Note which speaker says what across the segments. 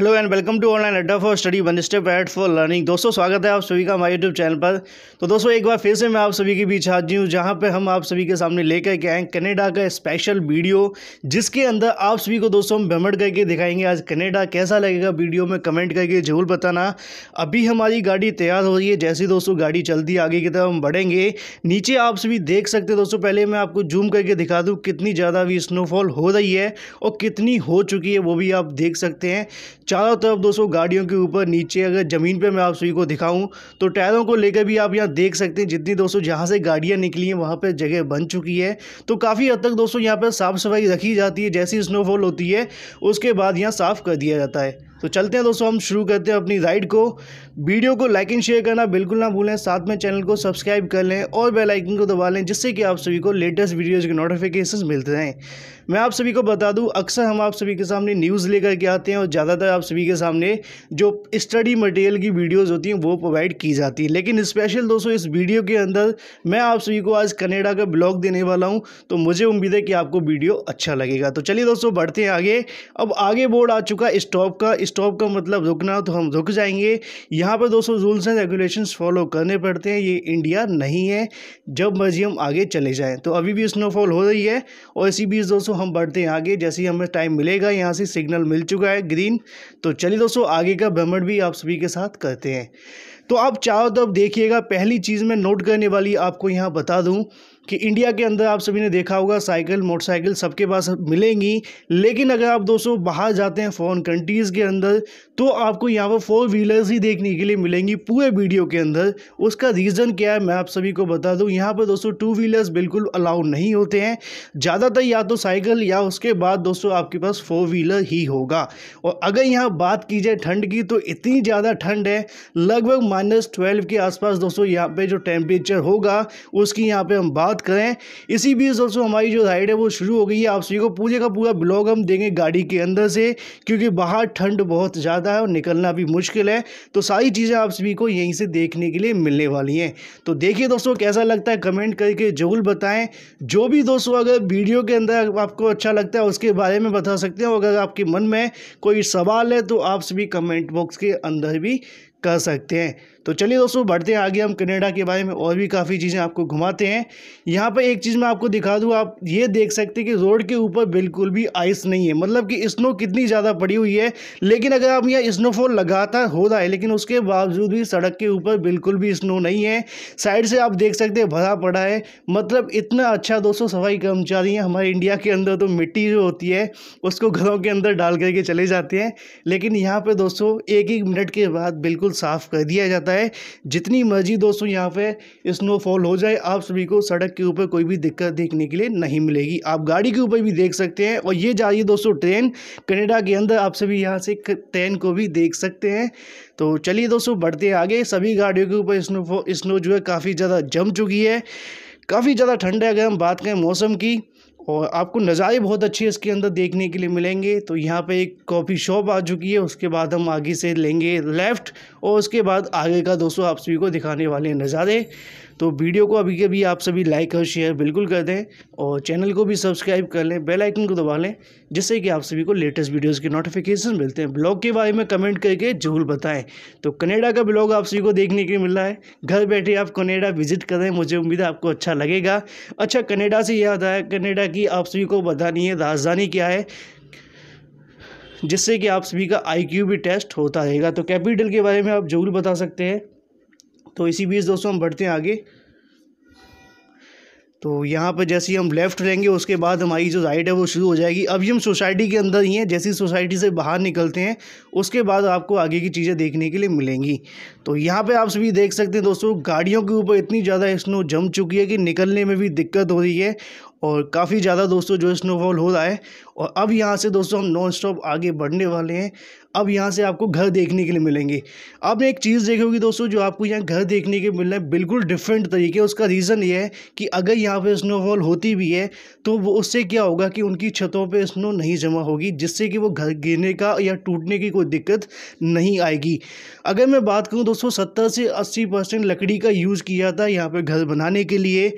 Speaker 1: hello and welcome to online Adda for study one step ahead for learning दोस्तों स्वागत है आप सभी का हमारे यूट्यूब चैनल पर तो दोस्तों एक बार फिर से मैं आप सभी के बीच हाजिर हूँ जहाँ पे हम आप सभी के सामने लेकर के आए कनेडा का स्पेशल वीडियो जिसके अंदर आप सभी को दोस्तों हम भ्रमण करके दिखाएंगे आज कनेडा कैसा लगेगा वीडियो में कमेंट करके जरूर बताना अभी हमारी गाड़ी तैयार हो रही है जैसे दोस्तों गाड़ी चलती आगे की तरफ हम बढ़ेंगे नीचे आप सभी देख सकते दोस्तों पहले मैं आपको जूम करके दिखा दूँ कितनी ज़्यादा अभी स्नोफॉल हो रही है और कितनी हो चुकी है वो भी आप देख सकते हैं चारों तरफ दोस्तों गाड़ियों के ऊपर नीचे अगर ज़मीन पे मैं आप सभी को दिखाऊं तो टायरों को लेकर भी आप यहाँ देख सकते हैं जितनी दोस्तों जहाँ से गाड़ियाँ निकली हैं वहाँ पर जगह बन चुकी है तो काफ़ी हद तक दोस्तों यहाँ पर साफ़ सफाई रखी जाती है जैसी स्नोफॉल होती है उसके बाद यहाँ साफ़ कर दिया जाता है तो चलते हैं दोस्तों हम शुरू करते हैं अपनी राइड को वीडियो को लाइक एंड शेयर करना बिल्कुल ना भूलें साथ में चैनल को सब्सक्राइब कर लें और बेल आइकन को दबा लें जिससे कि आप सभी को लेटेस्ट वीडियोज़ के नोटिफिकेशन मिलते रहें मैं आप सभी को बता दूं अक्सर हम आप सभी के सामने न्यूज़ लेकर के आते हैं और ज़्यादातर आप सभी के सामने जो स्टडी मटेरियल की वीडियोज़ होती हैं वो प्रोवाइड की जाती है लेकिन स्पेशल दोस्तों इस वीडियो के अंदर मैं आप सभी को आज कनेडा का ब्लॉग देने वाला हूँ तो मुझे उम्मीद है कि आपको वीडियो अच्छा लगेगा तो चलिए दोस्तों बढ़ते हैं आगे अब आगे बोर्ड आ चुका स्टॉप का स्टॉप का मतलब रुकना तो हम रुक जाएंगे यहाँ पर दोस्तों रूल्स एंड रेगुलेशंस फॉलो करने पड़ते हैं ये इंडिया नहीं है जब मर्जी हम आगे चले जाएँ तो अभी भी स्नोफॉल हो रही है और इसी बीच दोस्तों हम बढ़ते हैं आगे जैसे ही हमें टाइम मिलेगा यहाँ से सिग्नल मिल चुका है ग्रीन तो चलिए दोस्तों आगे का भ्रमण भी आप सभी के साथ करते हैं तो आप चाहो तो अब देखिएगा पहली चीज़ में नोट करने वाली आपको यहाँ बता दूँ कि इंडिया के अंदर आप सभी ने देखा होगा साइकिल मोटरसाइकिल सबके पास मिलेंगी लेकिन अगर आप दोस्तों बाहर जाते हैं फॉरन कंट्रीज़ के अंदर तो आपको यहाँ पर फोर व्हीलर्स ही देखने के लिए मिलेंगी पूरे वीडियो के अंदर उसका रीज़न क्या है मैं आप सभी को बता दूँ यहाँ पर दोस्तों टू व्हीलर्स बिल्कुल अलाउ नहीं होते हैं ज़्यादातर या तो साइकिल या उसके बाद दोस्तों आपके पास फोर व्हीलर ही होगा और अगर यहाँ बात की जाए ठंड की तो इतनी ज़्यादा ठंड है लगभग माइनस ट्वेल्व के आसपास दोस्तों यहाँ पे जो टेम्परेचर होगा उसकी यहाँ पे हम बात बात करें इसी बीच दोस्तों हमारी जो राइड है वो शुरू हो गई है आप सभी को पूरे का पूरा ब्लॉग हम देंगे गाड़ी के अंदर से क्योंकि बाहर ठंड बहुत ज़्यादा है और निकलना भी मुश्किल है तो सारी चीज़ें आप सभी को यहीं से देखने के लिए मिलने वाली हैं तो देखिए दोस्तों कैसा लगता है कमेंट करके ज़रूर बताएं जो भी दोस्तों अगर वीडियो के अंदर आपको अच्छा लगता है उसके बारे में बता सकते हैं अगर आपके मन में कोई सवाल है तो आप सभी कमेंट बॉक्स के अंदर भी कर सकते हैं तो चलिए दोस्तों बढ़ते हैं आगे हम कनेडा के बारे में और भी काफ़ी चीज़ें आपको घुमाते हैं यहाँ पर एक चीज़ मैं आपको दिखा दूँ आप ये देख सकते हैं कि रोड के ऊपर बिल्कुल भी आइस नहीं है मतलब कि स्नो कितनी ज़्यादा पड़ी हुई है लेकिन अगर आप यहाँ स्नोफॉल लगातार हो रहा है लेकिन उसके बावजूद भी सड़क के ऊपर बिल्कुल भी स्नो नहीं है साइड से आप देख सकते हैं भरा पड़ा है मतलब इतना अच्छा दोस्तों सफाई कर्मचारी हैं हमारे इंडिया के अंदर तो मिट्टी जो होती है उसको घरों के अंदर डाल करके चले जाते हैं लेकिन यहाँ पर दोस्तों एक एक मिनट के बाद बिल्कुल साफ़ कर दिया जाता सकता है जितनी मर्जी दोस्तों यहाँ पे स्नोफॉल हो जाए आप सभी को सड़क के ऊपर कोई भी दिक्कत देखने के लिए नहीं मिलेगी आप गाड़ी के ऊपर भी देख सकते हैं और ये जा रही है दोस्तों ट्रेन कनेडा के अंदर आप सभी यहाँ से ट्रेन को भी देख सकते हैं तो चलिए दोस्तों बढ़ते हैं आगे सभी गाड़ियों के ऊपर स्नो स्नो जो है काफ़ी ज़्यादा जम चुकी है काफ़ी ज़्यादा ठंड है अगर हम बात करें मौसम की और आपको नज़ारे बहुत अच्छे इसके अंदर देखने के लिए मिलेंगे तो यहाँ पे एक कॉफ़ी शॉप आ चुकी है उसके बाद हम आगे से लेंगे लेफ़्ट और उसके बाद आगे का दोस्तों आप सभी को दिखाने वाले नज़ारे तो वीडियो को अभी के आप सभी लाइक और शेयर बिल्कुल कर दें और चैनल को भी सब्सक्राइब कर लें बेल आइकन को दबा लें जिससे कि आप सभी को लेटेस्ट वीडियोस के नोटिफिकेशन मिलते हैं ब्लॉग के बारे में कमेंट करके जरूर बताएं तो कनेडा का ब्लॉग आप सभी को देखने के लिए मिल रहा है घर बैठे आप कनेडा विजिट करें मुझे उम्मीद है आपको अच्छा लगेगा अच्छा कनेडा से याद आया कनेडा की आप सभी को बतानी है राजधानी क्या है जिससे कि आप सभी का आई भी टेस्ट होता रहेगा तो कैपिटल के बारे में आप जरूर बता सकते हैं तो इसी बीच दोस्तों हम बढ़ते हैं आगे तो यहाँ पर जैसे ही हम लेफ़्ट रहेंगे उसके बाद हमारी जो राइड है वो शुरू हो जाएगी अभी हम सोसाइटी के अंदर ही हैं जैसे ही सोसाइटी से बाहर निकलते हैं उसके बाद आपको आगे की चीज़ें देखने के लिए मिलेंगी तो यहाँ पे आप सभी देख सकते हैं दोस्तों गाड़ियों के ऊपर इतनी ज़्यादा स्नो जम चुकी है कि निकलने में भी दिक्कत हो रही है और काफ़ी ज़्यादा दोस्तों जो स्नोफॉल हो रहा है और अब यहाँ से दोस्तों हम नॉन स्टॉप आगे बढ़ने वाले हैं अब यहाँ से आपको घर देखने के लिए मिलेंगे अब एक चीज़ देखोगे दोस्तों जो आपको यहाँ घर देखने के मिल रहा है बिल्कुल डिफरेंट तरीके उसका रीज़न ये है कि अगर यहाँ पर स्नोफॉल होती भी है तो वो उससे क्या होगा कि उनकी छतों पर स्नो नहीं जमा होगी जिससे कि वो घर गिरने का या टूटने की कोई दिक्कत नहीं आएगी अगर मैं बात करूँ दोस्तों सत्तर से अस्सी परसेंट लकड़ी का यूज़ किया जाता है यहाँ पर घर बनाने के लिए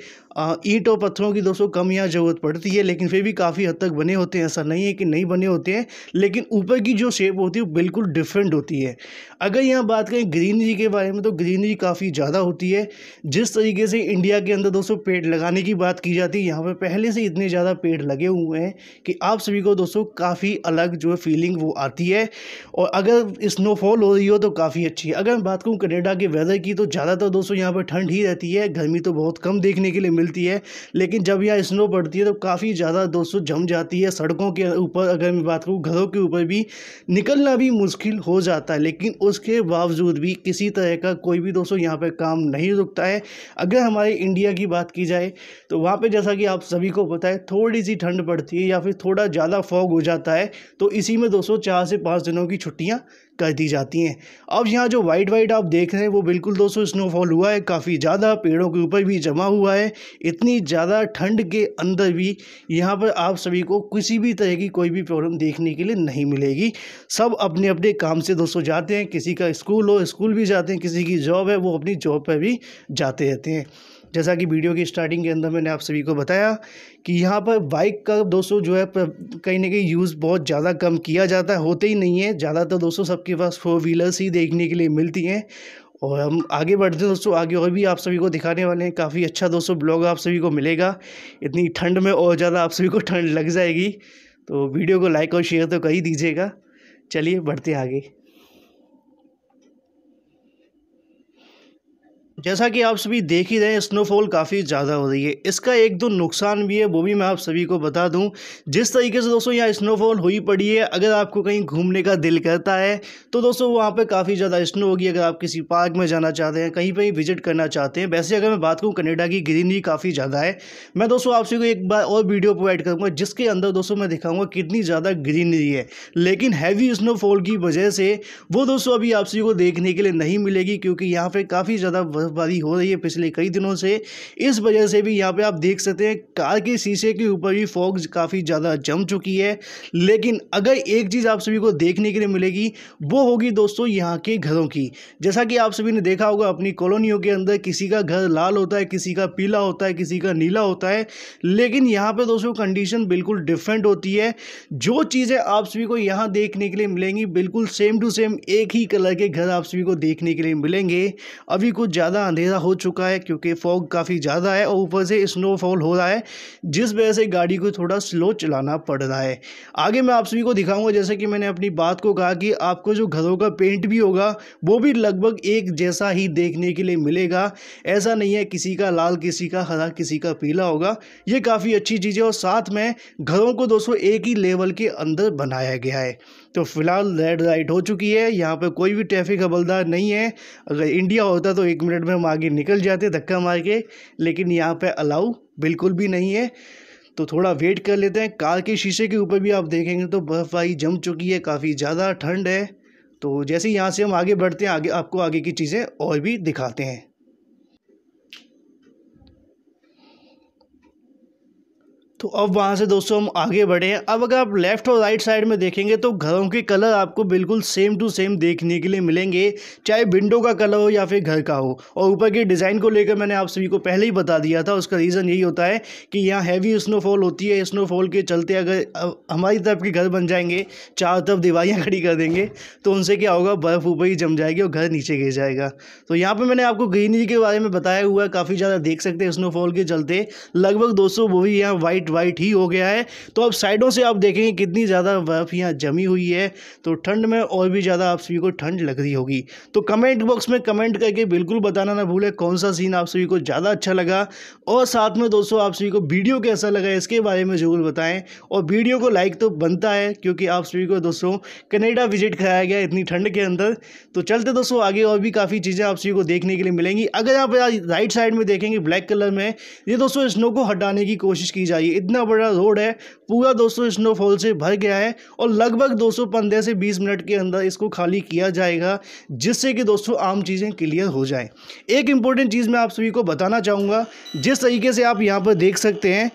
Speaker 1: ईंट और पत्थरों की दोस्तों कम यहाँ ज़रूरत पड़ती है लेकिन फिर भी काफ़ी हद तक बने होते हैं ऐसा नहीं है कि नहीं बने होते हैं लेकिन ऊपर की जो शेप होती है वैल्यू बिल्कुल डिफरेंट होती है अगर यहाँ बात करें ग्रीनरी के बारे में तो ग्रीनरी काफ़ी ज़्यादा होती है जिस तरीके से इंडिया के अंदर दोस्तों पेड़ लगाने की बात की जाती है यहाँ पर पहले से इतने ज़्यादा पेड़ लगे हुए हैं कि आप सभी को दोस्तों काफ़ी अलग जो है फीलिंग वो आती है और अगर स्नोफॉल हो रही हो तो काफ़ी अच्छी है अगर मैं बात करूँ कनेडा के वेदर की तो ज़्यादातर दोस्तों यहाँ पर ठंड ही रहती है गर्मी तो बहुत कम देखने के लिए मिलती है लेकिन जब यहाँ स्नो पड़ती है तो काफ़ी ज़्यादा दोस्तों जम जाती है सड़कों के ऊपर अगर मैं बात करूँ घरों के ऊपर भी निकलना थोड़ा भी मुश्किल हो जाता है लेकिन उसके बावजूद भी किसी तरह का कोई भी दोस्तों यहाँ पर काम नहीं रुकता है अगर हमारे इंडिया की बात की जाए तो वहाँ पर जैसा कि आप सभी को पता है थोड़ी सी ठंड पड़ती है या फिर थोड़ा ज़्यादा फॉग हो जाता है तो इसी में दोस्तों चार से पाँच दिनों की छुट्टियाँ कर दी जाती हैं अब यहाँ जो वाइट वाइट आप देख रहे हैं वो बिल्कुल दोस्तों स्नोफॉल हुआ है काफ़ी ज़्यादा पेड़ों के ऊपर भी जमा हुआ है इतनी ज़्यादा ठंड के अंदर भी यहाँ पर आप सभी को किसी भी तरह की कोई भी प्रॉब्लम देखने के लिए नहीं मिलेगी सब अपने अपने काम से दोस्तों जाते हैं किसी का स्कूल हो स्कूल भी जाते हैं किसी की जॉब है वो अपनी जॉब पर भी जाते रहते हैं जैसा कि वीडियो की स्टार्टिंग के अंदर मैंने आप सभी को बताया कि यहाँ पर बाइक का दोस्तों जो है कहीं ना कहीं यूज़ बहुत ज़्यादा कम किया जाता है होते ही नहीं है ज़्यादातर दोस्तों सबके पास फोर व्हीलर्स ही देखने के लिए मिलती हैं और हम आगे बढ़ते हैं दोस्तों आगे और भी आप सभी को दिखाने वाले हैं काफ़ी अच्छा दोस्तों ब्लॉग आप सभी को मिलेगा इतनी ठंड में और ज़्यादा आप सभी को ठंड लग जाएगी तो वीडियो को लाइक और शेयर तो कर ही दीजिएगा चलिए बढ़ते आगे जैसा कि आप सभी देख ही रहे हैं स्नोफॉल काफ़ी ज़्यादा हो रही है इसका एक दो नुकसान भी है वो भी मैं आप सभी को बता दूं जिस तरीके से दोस्तों यहाँ स्नोफॉल हुई पड़ी है अगर आपको कहीं घूमने का दिल करता है तो दोस्तों वहाँ पे काफ़ी ज़्यादा स्नो होगी अगर आप किसी पार्क में जाना चाहते हैं कहीं पर विजिट करना चाहते हैं वैसे अगर मैं बात करूँ कनेडा की ग्रीनरी काफ़ी ज़्यादा है मैं दोस्तों आप सभी को एक बार और वीडियो प्रोवाइड करूँगा जिसके अंदर दोस्तों मैं दिखाऊँगा कितनी ज़्यादा ग्रीनरी है लेकिन हैवी स्नोफॉल की वजह से वो दोस्तों अभी आप सभी को देखने के लिए नहीं मिलेगी क्योंकि यहाँ पर काफ़ी ज़्यादा बर्फबारी हो रही है पिछले कई दिनों से इस वजह से भी यहाँ पे आप देख सकते हैं कार के शीशे के ऊपर भी फॉग काफ़ी ज़्यादा जम चुकी है लेकिन अगर एक चीज़ आप सभी को देखने के लिए मिलेगी वो होगी दोस्तों यहाँ के घरों की जैसा कि आप सभी ने देखा होगा अपनी कॉलोनियों के अंदर किसी का घर लाल होता है किसी का पीला होता है किसी का नीला होता है लेकिन यहाँ पर दोस्तों कंडीशन बिल्कुल डिफरेंट होती है जो चीज़ें आप सभी को यहाँ देखने के लिए मिलेंगी बिल्कुल सेम टू सेम एक ही कलर के घर आप सभी को देखने के लिए मिलेंगे अभी कुछ ज़्यादा ज़्यादा अंधेरा हो चुका है क्योंकि फॉग काफ़ी ज़्यादा है और ऊपर से स्नोफॉल हो रहा है जिस वजह से गाड़ी को थोड़ा स्लो चलाना पड़ रहा है आगे मैं आप सभी को दिखाऊंगा जैसे कि मैंने अपनी बात को कहा कि आपको जो घरों का पेंट भी होगा वो भी लगभग एक जैसा ही देखने के लिए मिलेगा ऐसा नहीं है किसी का लाल किसी का हरा किसी का पीला होगा ये काफ़ी अच्छी चीज़ है और साथ में घरों को दोस्तों एक ही लेवल के अंदर बनाया गया है तो फ़िलहाल रेड लाइट हो चुकी है यहाँ पर कोई भी ट्रैफिक हबलदार नहीं है अगर इंडिया होता तो एक मिनट में हम आगे निकल जाते धक्का मार के लेकिन यहाँ पर अलाउ बिल्कुल भी नहीं है तो थोड़ा वेट कर लेते हैं कार के शीशे के ऊपर भी आप देखेंगे तो बर्फ़बारी जम चुकी है काफ़ी ज़्यादा ठंड है तो जैसे यहाँ से हम आगे बढ़ते हैं आगे आपको आगे की चीज़ें और भी दिखाते हैं तो अब वहाँ से दोस्तों हम आगे बढ़े हैं अब अगर आप लेफ्ट और राइट साइड में देखेंगे तो घरों के कलर आपको बिल्कुल सेम टू सेम देखने के लिए मिलेंगे चाहे विंडो का कलर हो या फिर घर का हो और ऊपर के डिज़ाइन को लेकर मैंने आप सभी को पहले ही बता दिया था उसका रीज़न यही होता है कि यहाँ हैवी स्नोफॉल होती है स्नोफॉल के चलते अगर हमारी तरफ के घर बन जाएंगे चारों तरफ दीवारियाँ खड़ी कर देंगे तो उनसे क्या होगा बर्फ़ ऊपर ही जम जाएगी और घर नीचे गिर जाएगा तो यहाँ पर मैंने आपको ग्रीनरी के बारे में बताया हुआ है काफ़ी ज़्यादा देख सकते हैं स्नोफॉल के चलते लगभग दोस्तों वो भी यहाँ वाइट वाइट ही हो गया है तो अब साइडों से आप देखेंगे कितनी ज़्यादा बर्फ़ यहाँ जमी हुई है तो ठंड में और भी ज़्यादा आप सभी को ठंड लग रही होगी तो कमेंट बॉक्स में कमेंट करके बिल्कुल बताना ना भूलें कौन सा सीन आप सभी को ज़्यादा अच्छा लगा और साथ में दोस्तों आप सभी को वीडियो कैसा लगा इसके बारे में ज़रूर बताएँ और वीडियो को लाइक तो बनता है क्योंकि आप सभी को दोस्तों कनेडा विजिट कराया गया इतनी ठंड के अंदर तो चलते दोस्तों आगे और भी काफ़ी चीज़ें आप सभी को देखने के लिए मिलेंगी अगर आप राइट साइड में देखेंगे ब्लैक कलर में ये दोस्तों स्नो को हटाने की कोशिश की जा रही है इतना बड़ा रोड है पूरा दोस्तों स्नोफॉल से भर गया है और लगभग दोस्तों पंद्रह से बीस मिनट के अंदर इसको खाली किया जाएगा जिससे कि दोस्तों आम चीज़ें क्लियर हो जाएँ एक इम्पोर्टेंट चीज़ मैं आप सभी को बताना चाहूँगा जिस तरीके से आप यहाँ पर देख सकते हैं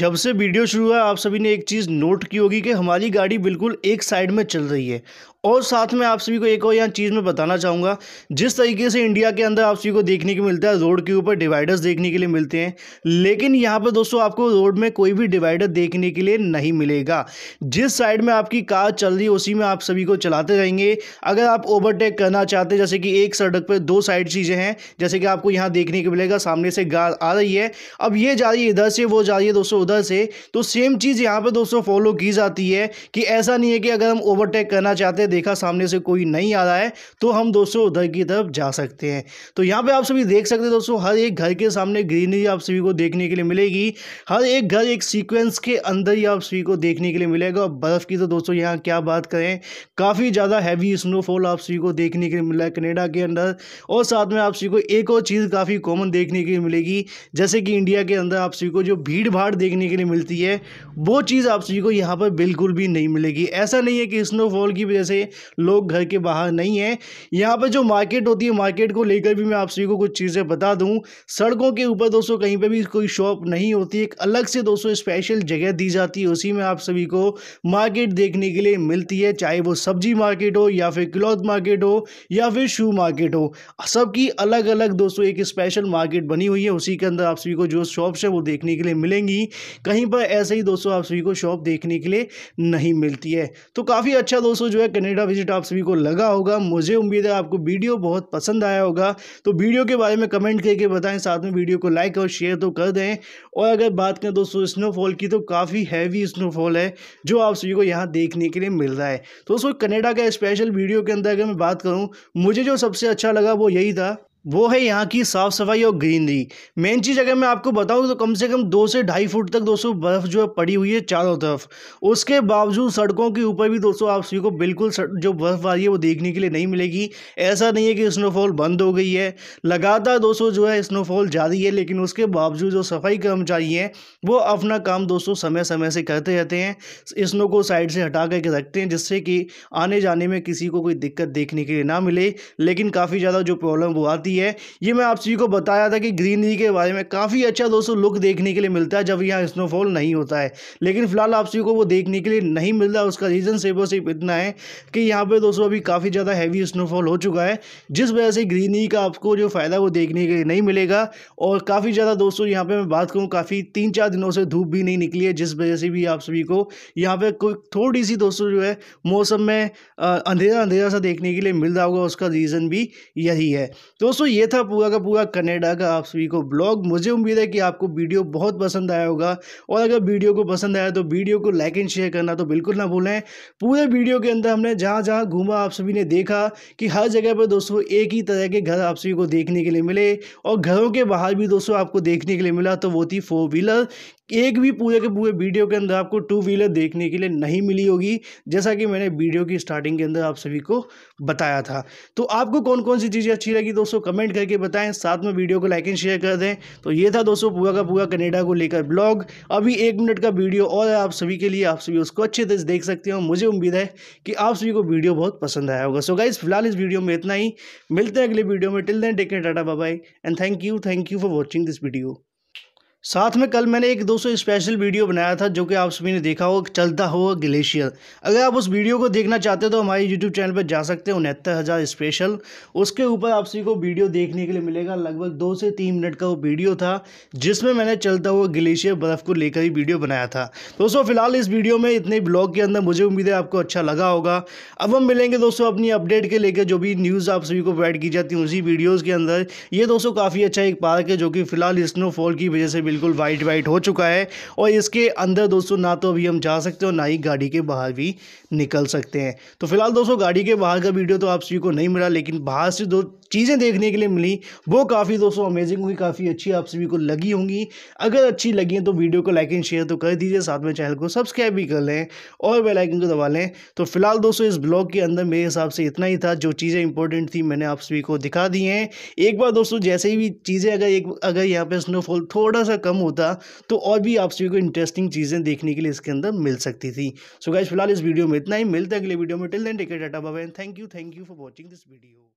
Speaker 1: जब से वीडियो शुरू हुआ आप सभी ने एक चीज़ नोट की होगी कि हमारी गाड़ी बिल्कुल एक साइड में चल रही है और साथ में आप सभी को एक और यहाँ चीज़ में बताना चाहूँगा जिस तरीके से इंडिया के अंदर आप सभी को देखने को मिलता है रोड के ऊपर डिवाइडर्स देखने के लिए मिलते हैं लेकिन यहाँ पर दोस्तों आपको रोड में कोई भी डिवाइडर देखने के लिए नहीं मिलेगा जिस साइड में आपकी कार चल रही है उसी में आप सभी को चलाते रहेंगे अगर आप ओवरटेक करना चाहते हैं जैसे कि एक सड़क पर दो साइड चीज़ें हैं जैसे कि आपको यहाँ देखने को मिलेगा सामने से गार आ रही है अब ये जा रही है इधर से वो जा रही है दोस्तों उधर से तो सेम चीज़ यहाँ पर दोस्तों फॉलो की जाती है कि ऐसा नहीं है कि अगर हम ओवरटेक करना चाहते देखा सामने से कोई नहीं आ रहा है तो हम दोस्तों उधर की तरफ जा सकते हैं तो यहाँ पर आप सभी देख सकते हैं दोस्तों हर एक घर के सामने ग्रीनरी आप सभी को देखने के लिए मिलेगी हर एक घर एक सीक्वेंस के अंदर ही आप सभी को देखने के लिए मिलेगा और बर्फ़ की तो दोस्तों यहाँ क्या बात करें काफ़ी ज़्यादा हैवी स्नोफॉल आप सभी को देखने के लिए मिला है कनेडा के अंदर और साथ में आप सभी को एक और चीज़ काफ़ी कॉमन देखने के लिए मिलेगी जैसे कि इंडिया के अंदर आप सभी को जो भीड़ भाड़ देखने के लिए मिलती है वो चीज़ आप सभी को यहाँ पर बिल्कुल भी नहीं मिलेगी ऐसा नहीं है कि स्नोफॉल की वजह से से लोग घर के बाहर नहीं हैं यहाँ पर जो मार्केट होती है मार्केट को लेकर भी मैं आप सभी को कुछ चीज़ें बता दूँ सड़कों के ऊपर दोस्तों कहीं पर भी कोई शॉप नहीं होती एक अलग से दोस्तों स्पेशल जगह दी जाती है उसी में आप सभी को मार्केट देखने के लिए मिलती है चाहे वो सब्जी मार्केट हो या फिर क्लॉथ मार्केट हो या फिर शू मार्केट हो सबकी अलग अलग दोस्तों एक स्पेशल मार्केट बनी हुई है उसी के अंदर आप सभी को जो शॉप्स है वो देखने के लिए मिलेंगी कहीं पर ऐसे ही दोस्तों आप सभी को शॉप देखने के लिए नहीं मिलती है तो काफ़ी अच्छा दोस्तों जो है कनेडा विजिट आप सभी को लगा होगा मुझे उम्मीद है आपको वीडियो बहुत पसंद आया होगा तो वीडियो के बारे में कमेंट करके बताएं साथ में वीडियो को लाइक और शेयर तो कर दें और अगर बात करें दोस्तों स्नोफॉल की तो काफ़ी हैवी स्नोफॉल है जो आप सभी को यहाँ देखने के लिए मिल रहा है तो दोस्तों कनेडा का स्पेशल वीडियो के अंदर अगर मैं बात करूँ मुझे जो सबसे अच्छा लगा वो यही था वो है यहाँ की साफ़ सफाई और ग्रीनरी मेन चीज़ अगर मैं आपको बताऊँ तो कम से कम दो से ढाई फुट तक दोस्तों बर्फ़ जो है पड़ी हुई है चारों तरफ उसके बावजूद सड़कों के ऊपर भी दोस्तों आप सभी को बिल्कुल जो बर्फ़ आ रही है वो देखने के लिए नहीं मिलेगी ऐसा नहीं है कि स्नोफॉल बंद हो गई है लगातार दोस्तों जो है स्नोफॉल जारी है लेकिन उसके बावजूद जो सफाई कर्मचारी हैं वो अपना काम दोस्तों समय समय से करते रहते हैं स्नो को साइड से हटा करके रखते हैं जिससे कि आने जाने में किसी को कोई दिक्कत देखने के लिए ना मिले लेकिन काफ़ी ज़्यादा जो प्रॉब्लम वो आती आती है ये मैं आप सभी को बताया था कि ग्रीनरी के बारे में काफ़ी अच्छा दोस्तों लुक देखने के लिए मिलता है जब यहाँ स्नोफॉल नहीं होता है लेकिन फिलहाल आप सभी को वो देखने के लिए नहीं मिल रहा उसका रीज़न सिर्फ और सिर्फ इतना है कि यहाँ पर दोस्तों अभी काफ़ी ज़्यादा हैवी स्नोफॉल हो चुका है जिस वजह से ग्रीनरी का आपको जो फ़ायदा वो देखने के लिए नहीं मिलेगा और काफ़ी ज़्यादा दोस्तों यहाँ पर मैं बात करूँ काफ़ी तीन चार दिनों से धूप भी नहीं निकली है जिस वजह से भी आप सभी को यहाँ पर कोई थोड़ी सी दोस्तों जो है मौसम में अंधेरा अंधेरा सा देखने के लिए मिल रहा होगा उसका रीज़न भी यही है दोस्तों दोस्तों ये था पूरा का पूरा कनेडा का आप सभी को ब्लॉग मुझे उम्मीद है कि आपको वीडियो बहुत पसंद आया होगा और अगर वीडियो को पसंद आया तो वीडियो को लाइक एंड शेयर करना तो बिल्कुल ना भूलें पूरे वीडियो के अंदर हमने जहाँ जहाँ घूमा आप सभी ने देखा कि हर जगह पर दोस्तों एक ही तरह के घर आप सभी को देखने के लिए मिले और घरों के बाहर भी दोस्तों आपको देखने के लिए मिला तो वो थी फोर व्हीलर एक भी पूरे के पूरे वीडियो के अंदर आपको टू व्हीलर देखने के लिए नहीं मिली होगी जैसा कि मैंने वीडियो की स्टार्टिंग के अंदर आप सभी को बताया था तो आपको कौन कौन सी चीज़ें अच्छी लगी दोस्तों कमेंट करके बताएं साथ में वीडियो को लाइक एंड शेयर कर दें तो ये था दोस्तों पूरा का पूरा कनेडा को लेकर ब्लॉग अभी एक मिनट का वीडियो और है आप सभी के लिए आप सभी उसको अच्छे तरह से देख सकते हो मुझे उम्मीद है कि आप सभी को वीडियो बहुत पसंद आया होगा सो गाइज फिलहाल इस वीडियो में इतना ही मिलते हैं अगले वीडियो में till then take care tata bye and thank you thank you for watching this video साथ में कल मैंने एक दोस्तों स्पेशल वीडियो बनाया था जो कि आप सभी ने देखा हो चलता हुआ ग्लेशियर अगर आप उस वीडियो को देखना चाहते हो तो हमारे यूट्यूब चैनल पर जा सकते हैं उनहत्तर हज़ार स्पेशल उसके ऊपर आप सभी को वीडियो देखने के लिए मिलेगा लगभग दो से तीन मिनट का वो वीडियो था जिसमें मैंने चलता हुआ ग्लेशियर बर्फ़ को लेकर ही वीडियो बनाया था दोस्तों फिलहाल इस वीडियो में इतने ब्लॉग के अंदर मुझे उम्मीद है आपको अच्छा लगा होगा अब हम मिलेंगे दोस्तों अपनी अपडेट के लेकर जो भी न्यूज़ आप सभी को प्रोवाइड की जाती है उसी वीडियोज़ के अंदर ये दोस्तों काफ़ी अच्छा एक पार्क है जो कि फिलहाल स्नोफॉल की वजह से बिल्कुल वाइट वाइट हो चुका है और इसके अंदर दोस्तों ना तो अभी हम जा सकते और ना ही गाड़ी के बाहर भी निकल सकते हैं तो फिलहाल दोस्तों गाड़ी के बाहर का वीडियो तो आप सभी को नहीं मिला लेकिन बाहर से दो चीज़ें देखने के लिए मिली वो काफ़ी दोस्तों अमेजिंग हुई काफ़ी अच्छी आप सभी को लगी होंगी अगर अच्छी लगी है तो वीडियो को लाइक एंड शेयर तो कर दीजिए साथ में चैनल को सब्सक्राइब भी कर लें और बेलाइकिन को दबा लें तो फिलहाल दोस्तों इस ब्लॉग के अंदर मेरे हिसाब से इतना ही था जो चीज़ें इंपॉर्टेंट थी मैंने आप सभी को दिखा दी हैं एक बार दोस्तों जैसे ही भी चीज़ें अगर एक अगर यहाँ पर स्नोफॉल थोड़ा सा कम होता तो और भी आप सभी को इंटरेस्टिंग चीज़ें देखने के लिए इसके अंदर मिल सकती थी सो गाइज फिलहाल इस वीडियो में इतना ही मिलता है अगले वीडियो में till then take care tata bye bye thank you thank you for watching this video